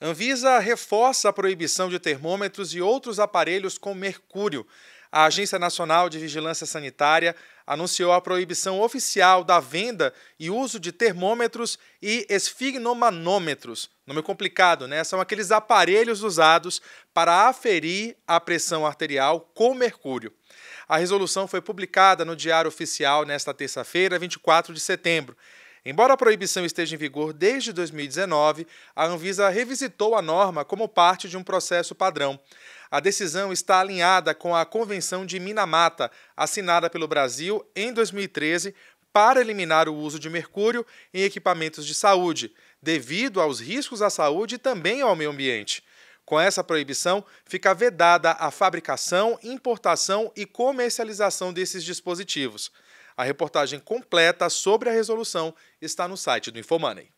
Anvisa reforça a proibição de termômetros e outros aparelhos com mercúrio. A Agência Nacional de Vigilância Sanitária anunciou a proibição oficial da venda e uso de termômetros e esfignomanômetros. Nome complicado, né? São aqueles aparelhos usados para aferir a pressão arterial com mercúrio. A resolução foi publicada no Diário Oficial nesta terça-feira, 24 de setembro. Embora a proibição esteja em vigor desde 2019, a Anvisa revisitou a norma como parte de um processo padrão. A decisão está alinhada com a Convenção de Minamata, assinada pelo Brasil em 2013, para eliminar o uso de mercúrio em equipamentos de saúde, devido aos riscos à saúde e também ao meio ambiente. Com essa proibição, fica vedada a fabricação, importação e comercialização desses dispositivos. A reportagem completa sobre a resolução está no site do Infomoney.